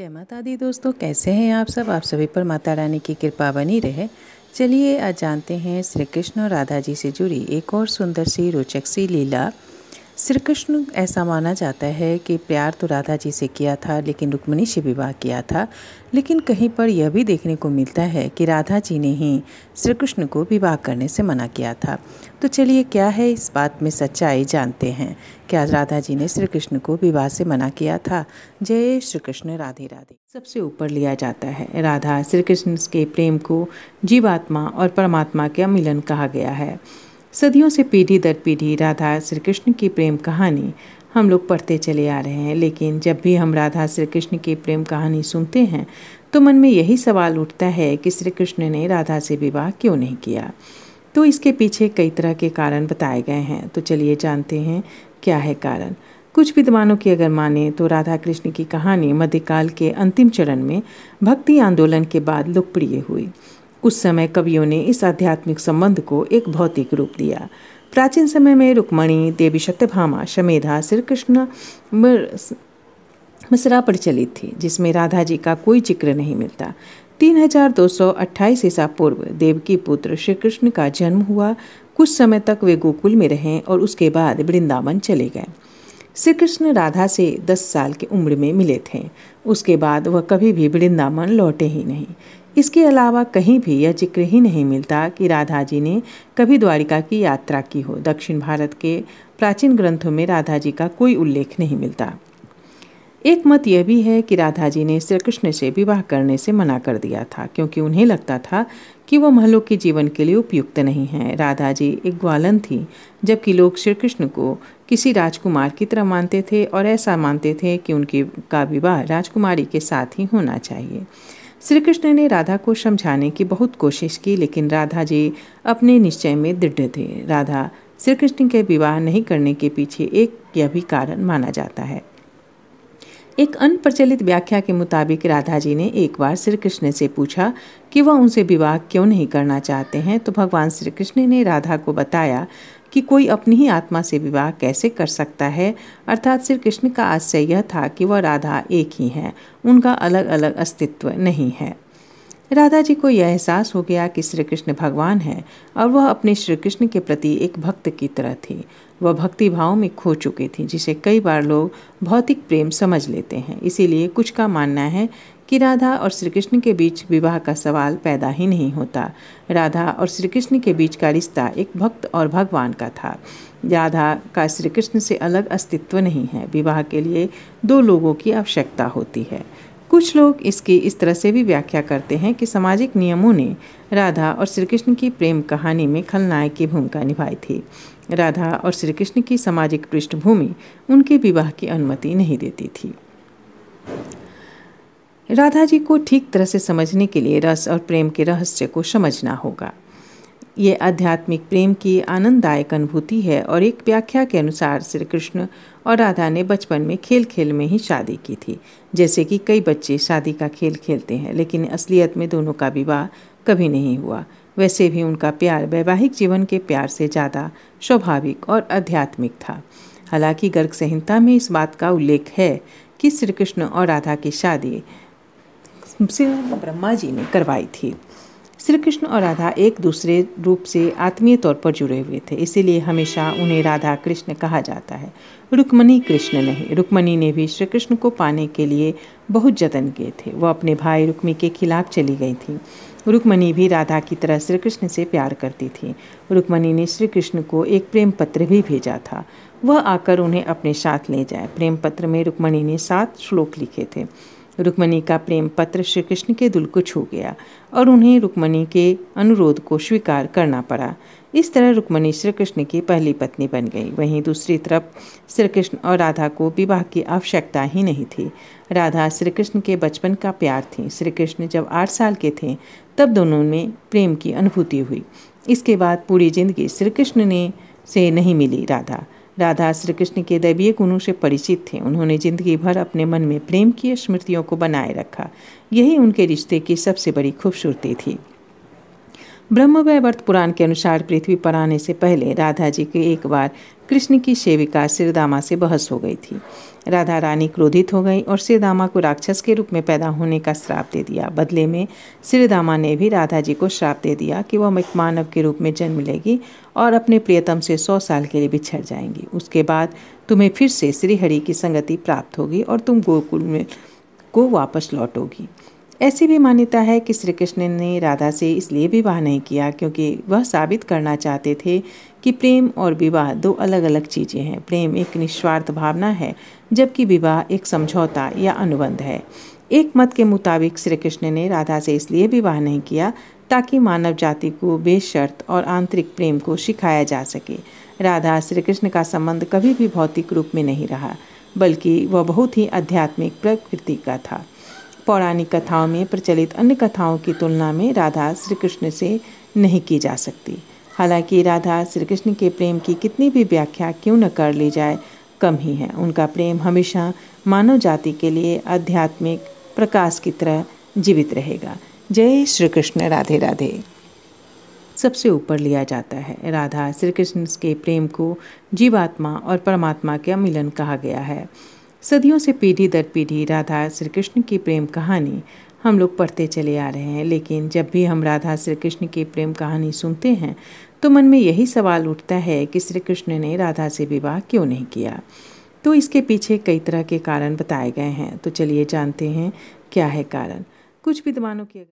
जय माता दी दोस्तों कैसे हैं आप सब आप सभी पर माता रानी की कृपा बनी रहे चलिए आज जानते हैं श्री कृष्ण और राधा जी से जुड़ी एक और सुंदर सी रोचक सी लीला श्री कृष्ण ऐसा माना जाता है कि प्यार तो राधा जी से किया था लेकिन रुक्मिणी से विवाह किया था लेकिन कहीं पर यह भी देखने को मिलता है कि राधा जी ने ही श्री कृष्ण को विवाह करने से मना किया था तो चलिए क्या है इस बात में सच्चाई जानते हैं क्या राधा जी ने श्री कृष्ण को विवाह से मना किया था जय श्री कृष्ण राधे राधे सबसे ऊपर लिया जाता है राधा श्री कृष्ण के प्रेम को जीवात्मा और परमात्मा के मिलन कहा गया है सदियों से पीढ़ी दर पीढ़ी राधा श्री कृष्ण की प्रेम कहानी हम लोग पढ़ते चले आ रहे हैं लेकिन जब भी हम राधा श्री कृष्ण की प्रेम कहानी सुनते हैं तो मन में यही सवाल उठता है कि श्री कृष्ण ने राधा से विवाह क्यों नहीं किया तो इसके पीछे कई तरह के कारण बताए गए हैं तो चलिए जानते हैं क्या है कारण कुछ विद्वानों की अगर माने तो राधा कृष्ण की कहानी मध्यकाल के अंतिम चरण में भक्ति आंदोलन के बाद लोकप्रिय हुई कुछ समय कवियों ने इस आध्यात्मिक संबंध को एक भौतिक रूप दिया प्राचीन समय में रुक्मणी देवी सत्यभामा शमेधा श्री कृष्ण मिश्रा प्रचलित थी जिसमें राधा जी का कोई जिक्र नहीं मिलता तीन हजार दो सौ अट्ठाईस ईसा पूर्व देवकी पुत्र श्री कृष्ण का जन्म हुआ कुछ समय तक वे गोकुल में रहे और उसके बाद वृंदावन चले गए श्री कृष्ण राधा से दस साल की उम्र में मिले थे उसके बाद वह कभी भी वृंदावन लौटे ही नहीं इसके अलावा कहीं भी यह जिक्र ही नहीं मिलता कि राधा जी ने कभी द्वारिका की यात्रा की हो दक्षिण भारत के प्राचीन ग्रंथों में राधा जी का कोई उल्लेख नहीं मिलता एक मत यह भी है कि राधा जी ने श्री कृष्ण से विवाह करने से मना कर दिया था क्योंकि उन्हें लगता था कि वह महलों के जीवन के लिए उपयुक्त नहीं है राधा जी एक ग्वालन थी जबकि लोग श्री कृष्ण को किसी राजकुमार की तरह मानते थे और ऐसा मानते थे कि उनके का विवाह राजकुमारी के साथ ही होना चाहिए श्री कृष्ण ने राधा को समझाने की बहुत कोशिश की लेकिन राधा जी अपने निश्चय में दृढ़ थे राधा श्री कृष्ण के विवाह नहीं करने के पीछे एक यह भी कारण माना जाता है एक अनप्रचलित व्याख्या के मुताबिक राधा जी ने एक बार श्री कृष्ण से पूछा कि वह उनसे विवाह क्यों नहीं करना चाहते हैं तो भगवान श्री कृष्ण ने राधा को बताया कि कोई अपनी ही आत्मा से विवाह कैसे कर सकता है अर्थात श्री कृष्ण का आशय यह था कि वह राधा एक ही हैं उनका अलग अलग अस्तित्व नहीं है राधा जी को यह एहसास हो गया कि श्री कृष्ण भगवान हैं और वह अपने श्री कृष्ण के प्रति एक भक्त की तरह थी वह भक्ति भाव में खो चुकी थी जिसे कई बार लोग भौतिक प्रेम समझ लेते हैं इसीलिए कुछ का मानना है कि राधा और श्री कृष्ण के बीच विवाह का सवाल पैदा ही नहीं होता राधा और श्री कृष्ण के बीच का रिश्ता एक भक्त और भगवान का था राधा का श्री कृष्ण से अलग अस्तित्व नहीं है विवाह के लिए दो लोगों की आवश्यकता होती है कुछ लोग इसकी इस तरह से भी व्याख्या करते हैं कि सामाजिक नियमों ने राधा और श्री कृष्ण की प्रेम कहानी में खलनायक की भूमिका निभाई थी राधा और श्री कृष्ण की सामाजिक पृष्ठभूमि उनके विवाह की अनुमति नहीं देती थी राधा जी को ठीक तरह से समझने के लिए रस और प्रेम के रहस्य को समझना होगा ये आध्यात्मिक प्रेम की आनंददायक अनुभूति है और एक व्याख्या के अनुसार श्री कृष्ण और राधा ने बचपन में खेल खेल में ही शादी की थी जैसे कि कई बच्चे शादी का खेल खेलते हैं लेकिन असलियत में दोनों का विवाह कभी नहीं हुआ वैसे भी उनका प्यार वैवाहिक जीवन के प्यार से ज़्यादा स्वाभाविक और आध्यात्मिक था हालांकि गर्ग संहिता में इस बात का उल्लेख है कि श्री कृष्ण और राधा की शादी शिव ब्रह्मा जी ने करवाई थी श्री कृष्ण और राधा एक दूसरे रूप से आत्मीय तौर पर जुड़े हुए थे इसीलिए हमेशा उन्हें राधा कृष्ण कहा जाता है रुक्मणी कृष्ण नहीं रुक्मणी ने भी श्री कृष्ण को पाने के लिए बहुत जतन किए थे वह अपने भाई रुक्मी के खिलाफ चली गई थी रुक्मणी भी राधा की तरह श्री कृष्ण से प्यार करती थी रुक्मणी ने श्री कृष्ण को एक प्रेम पत्र भी भेजा था वह आकर उन्हें अपने साथ ले जाए प्रेम पत्र में रुक्मणी ने सात श्लोक लिखे थे रुक्मणी का प्रेम पत्र श्री कृष्ण के दिल को छू गया और उन्हें रुक्मणी के अनुरोध को स्वीकार करना पड़ा इस तरह रुक्मणी श्री कृष्ण की पहली पत्नी बन गई वहीं दूसरी तरफ श्री कृष्ण और राधा को विवाह की आवश्यकता ही नहीं थी राधा श्री कृष्ण के बचपन का प्यार थी श्री कृष्ण जब आठ साल के थे तब दोनों में प्रेम की अनुभूति हुई इसके बाद पूरी जिंदगी श्री कृष्ण ने से नहीं मिली राधा राधा श्री कृष्ण के दैवीय गुणों से परिचित थे उन्होंने जिंदगी भर अपने मन में प्रेम की स्मृतियों को बनाए रखा यही उनके रिश्ते की सबसे बड़ी खूबसूरती थी ब्रह्म वैवर्त पुराण के अनुसार पृथ्वी पर आने से पहले राधा जी की एक बार कृष्ण की सेविका सिरदामा से बहस हो गई थी राधा रानी क्रोधित हो गई और सिरदामा को राक्षस के रूप में पैदा होने का श्राप दे दिया बदले में सिरदामा ने भी राधा जी को श्राप दे दिया कि वह एक मानव के रूप में जन्म लेगी और अपने प्रियतम से सौ साल के लिए बिछड़ जाएंगी उसके बाद तुम्हें फिर से श्रीहरि की संगति प्राप्त होगी और तुम गोकुल में को वापस लौटोगी ऐसी भी मान्यता है कि श्री कृष्ण ने राधा से इसलिए विवाह नहीं किया क्योंकि वह साबित करना चाहते थे कि प्रेम और विवाह दो अलग अलग चीज़ें हैं प्रेम एक निस्वार्थ भावना है जबकि विवाह एक समझौता या अनुबंध है एक मत के मुताबिक श्री कृष्ण ने राधा से इसलिए विवाह नहीं किया ताकि मानव जाति को बेशर्त और आंतरिक प्रेम को सिखाया जा सके राधा श्री कृष्ण का संबंध कभी भी भौतिक रूप में नहीं रहा बल्कि वह बहुत ही आध्यात्मिक प्रकृति का था पौराणिक कथाओं में प्रचलित अन्य कथाओं की तुलना में राधा श्री कृष्ण से नहीं की जा सकती हालांकि राधा श्री कृष्ण के प्रेम की कितनी भी व्याख्या क्यों न कर ली जाए कम ही है उनका प्रेम हमेशा मानव जाति के लिए आध्यात्मिक प्रकाश की तरह जीवित रहेगा जय श्री कृष्ण राधे राधे सबसे ऊपर लिया जाता है राधा श्री कृष्ण के प्रेम को जीवात्मा और परमात्मा के मिलन कहा गया है सदियों से पीढ़ी दर पीढ़ी राधा श्री कृष्ण की प्रेम कहानी हम लोग पढ़ते चले आ रहे हैं लेकिन जब भी हम राधा श्री कृष्ण की प्रेम कहानी सुनते हैं तो मन में यही सवाल उठता है कि श्री कृष्ण ने राधा से विवाह क्यों नहीं किया तो इसके पीछे कई तरह के कारण बताए गए हैं तो चलिए जानते हैं क्या है कारण कुछ विद्वानों के